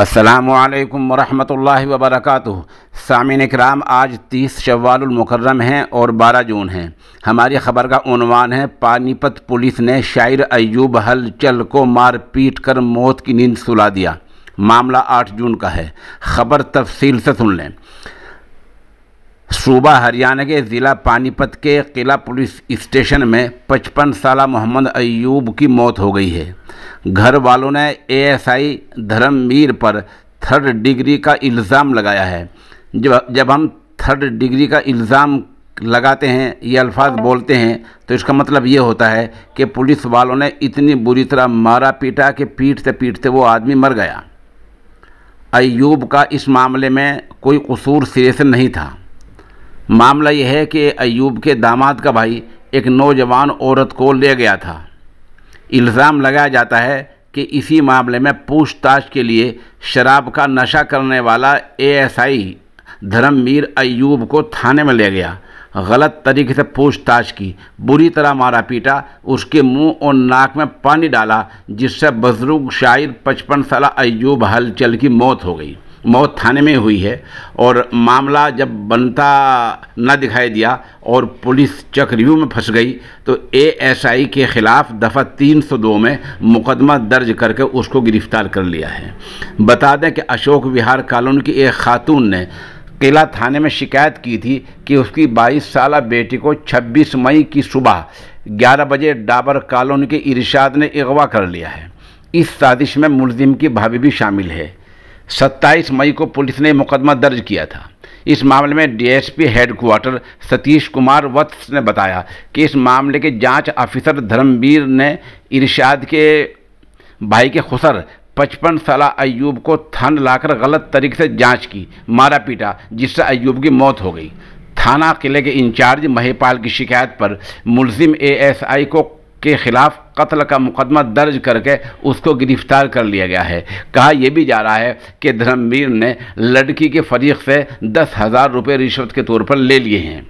असलकम वरहमल वबरक सामिन कराम आज तीस शवालमकर्रम हैं और बारह जून हैं हमारी ख़बर का उनवान है पानीपत पुलिस ने शायर अयूब हलचल को मार पीट कर मौत की नींद सुला दिया मामला आठ जून का है ख़बर तफसील से सुन लें सूबा हरियाणा के ज़िला पानीपत के किला पुलिस स्टेशन में पचपन साल मोहम्मद अयूब की मौत हो गई है घर वालों ने एएसआई धर्मवीर पर थर्ड डिग्री का इल्ज़ाम लगाया है जब जब हम थर्ड डिग्री का इल्ज़ाम लगाते हैं ये अल्फाज बोलते हैं तो इसका मतलब ये होता है कि पुलिस वालों ने इतनी बुरी तरह मारा पीटा कि पीटते पीटते वो आदमी मर गया अयूब का इस मामले में कोई कसूर सिरे से नहीं था मामला यह है कि अयूब के दामाद का भाई एक नौजवान औरत को ले गया था इल्ज़ाम लगाया जाता है कि इसी मामले में पूछताछ के लिए शराब का नशा करने वाला एएसआई धर्मवीर अयूब को थाने में ले गया गलत तरीके से पूछताछ की बुरी तरह मारा पीटा उसके मुंह और नाक में पानी डाला जिससे बजरुग शायर पचपन साल अयूब हलचल की मौत हो गई मौत थाने में हुई है और मामला जब बनता न दिखाई दिया और पुलिस चक रिव्यू में फंस गई तो एएसआई के ख़िलाफ़ दफ़ा 302 में मुकदमा दर्ज करके उसको गिरफ़्तार कर लिया है बता दें कि अशोक विहार कॉलोनी की एक खातून ने किला थाने में शिकायत की थी कि उसकी 22 साल बेटी को 26 मई की सुबह 11 बजे डाबर कॉलोनी के इरशाद ने अगवा कर लिया है इस साजिश में मुलजिम की भाभी भी शामिल है 27 मई को पुलिस ने मुकदमा दर्ज किया था इस मामले में डीएसपी हेडक्वार्टर सतीश कुमार वत्स ने बताया कि इस मामले के जांच ऑफिसर धर्मवीर ने इरशाद के भाई के खुसर पचपन साल अयूब को थान लाकर गलत तरीके से जांच की मारा पीटा जिससे अयूब की मौत हो गई थाना किले के इंचार्ज महेपाल की शिकायत पर मुलजिम एएसआई को के खिलाफ कत्ल का मुकदमा दर्ज करके उसको गिरफ्तार कर लिया गया है कहा यह भी जा रहा है कि धर्मवीर ने लड़की के फरीक से दस हज़ार रुपये रिश्वत के तौर पर ले लिए हैं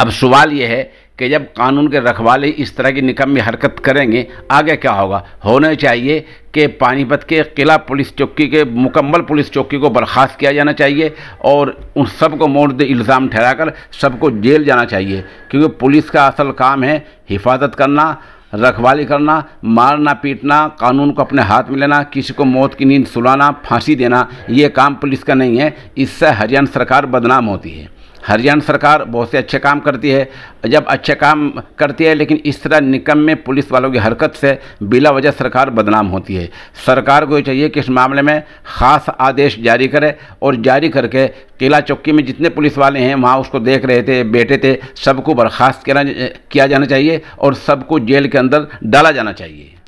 अब सवाल यह है कि जब कानून के रखवाले इस तरह की निकम्मी हरकत करेंगे आगे क्या होगा होना चाहिए कि पानीपत के किला पुलिस चौकी के मुकम्मल पुलिस चौकी को बर्खास्त किया जाना चाहिए और उन सबको दे इल्ज़ाम ठहराकर सबको जेल जाना चाहिए क्योंकि पुलिस का असल काम है हिफाजत करना रखवाली करना मारना पीटना कानून को अपने हाथ में लेना किसी को मौत की नींद सुलाना फांसी देना ये काम पुलिस का नहीं है इससे हरियाणा सरकार बदनाम होती है हरियाणा सरकार बहुत से अच्छे काम करती है जब अच्छे काम करती है लेकिन इस तरह निकम में पुलिस वालों की हरकत से बिला वजह सरकार बदनाम होती है सरकार को चाहिए कि इस मामले में ख़ास आदेश जारी करे और जारी करके किला चौकी में जितने पुलिस वाले हैं वहाँ उसको देख रहे थे बैठे थे सबको बर्खास्त किया जाना चाहिए और सबको जेल के अंदर डाला जाना चाहिए